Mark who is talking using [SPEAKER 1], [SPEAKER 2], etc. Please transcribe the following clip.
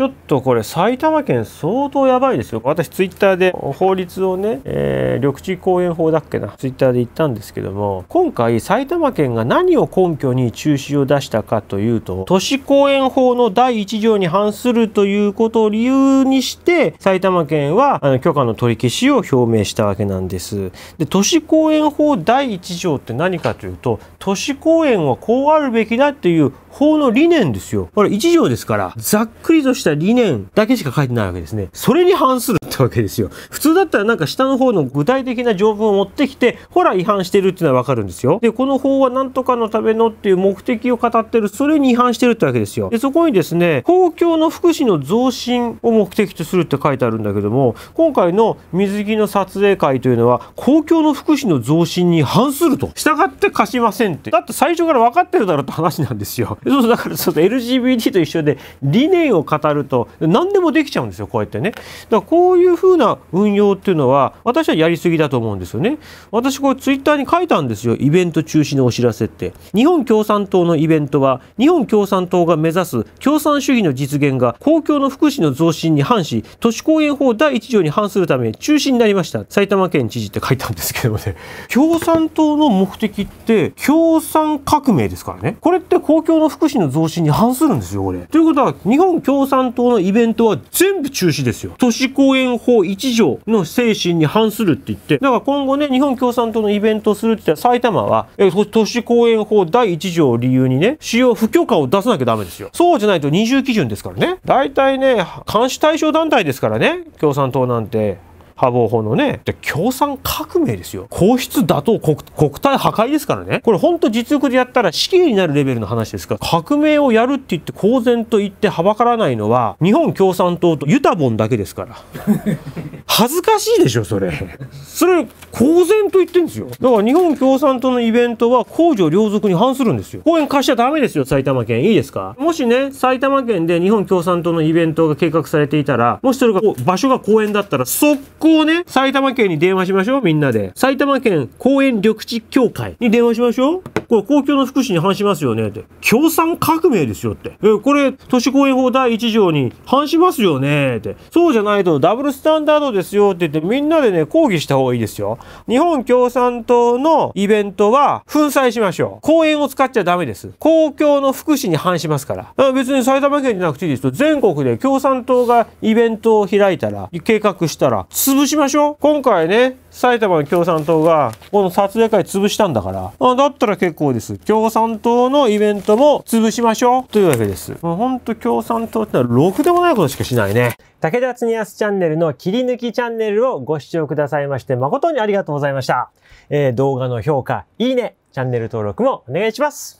[SPEAKER 1] ちょっとこれ埼玉県相当やばいですよ。私ツイッターで法律をね、えー、緑地公園法だっけな、ツイッターで言ったんですけども、今回埼玉県が何を根拠に中止を出したかというと、都市公園法の第1条に反するということを理由にして、埼玉県はあの許可の取り消しを表明したわけなんです。で、都市公園法第1条って何かというと、都市公園はこうあるべきだっていう法の理念ですよ。これ一条ですから、ざっくりとした理念だけしか書いてないわけですね。それに反するってわけですよ。普通だったらなんか下の方の具体的な条文を持ってきて、ほら違反してるっていうのはわかるんですよ。で、この法は何とかのためのっていう目的を語ってる、それに違反してるってわけですよ。で、そこにですね、公共の福祉の増進を目的とするって書いてあるんだけども、今回の水着の撮影会というのは、公共の福祉の増進に反すると。従って貸しませんって。だって最初から分かってるだろって話なんですよ。そうだからそう LGBT と一緒で理念を語ると何でもできちゃうんですよこうやってねだからこういうふうな運用っていうのは私はやりすぎだと思うんですよね私これツイッターに書いたんですよイベント中止のお知らせって日本共産党のイベントは日本共産党が目指す共産主義の実現が公共の福祉の増進に反し都市公園法第1条に反するため中止になりました埼玉県知事って書いたんですけどもね共産党の目的って共産革命ですからねこれって公共の福祉の増進に反するんですよ、これ。ということは、日本共産党のイベントは全部中止ですよ。都市公園法1条の精神に反するって言って、だから今後ね、日本共産党のイベントするって言ったら埼玉は、え都市公園法第1条を理由にね、使用不許可を出さなきゃダメですよ。そうじゃないと二重基準ですからね。大体ね、監視対象団体ですからね、共産党なんて。破防法のね。で、共産革命ですよ。皇室打倒国国体破壊ですからね。これほんと実力でやったら死刑になるレベルの話ですから、革命をやるって言って公然と言ってはばからないのは、日本共産党とユタボンだけですから。恥ずかしいでしょそれそれ公然と言ってんですよだから日本共産党のイベントは公序良俗に反するんですよ公園貸しちゃダメですよ埼玉県いいですかもしね埼玉県で日本共産党のイベントが計画されていたらもしそれが場所が公園だったら速攻ね埼玉県に電話しましょうみんなで埼玉県公園緑地協会に電話しましょうこれ公共の福祉に反しますよねって。共産革命ですよって。え、これ、都市公園法第1条に反しますよねって。そうじゃないとダブルスタンダードですよって言って、みんなでね、抗議した方がいいですよ。日本共産党のイベントは粉砕しましょう。公園を使っちゃダメです。公共の福祉に反しますから。から別に埼玉県じゃなくていいですと、全国で共産党がイベントを開いたら、計画したら、潰しましょう。今回ね、埼玉の共産党がこの撮影会潰したんだからあだったら結構です共産党のイベントも潰しましょうというわけですまほんと共産党ってのはろくでもないことしかしないね武田恒すチャンネルの切り抜きチャンネルをご視聴くださいまして誠にありがとうございました、えー、動画の評価いいねチャンネル登録もお願いします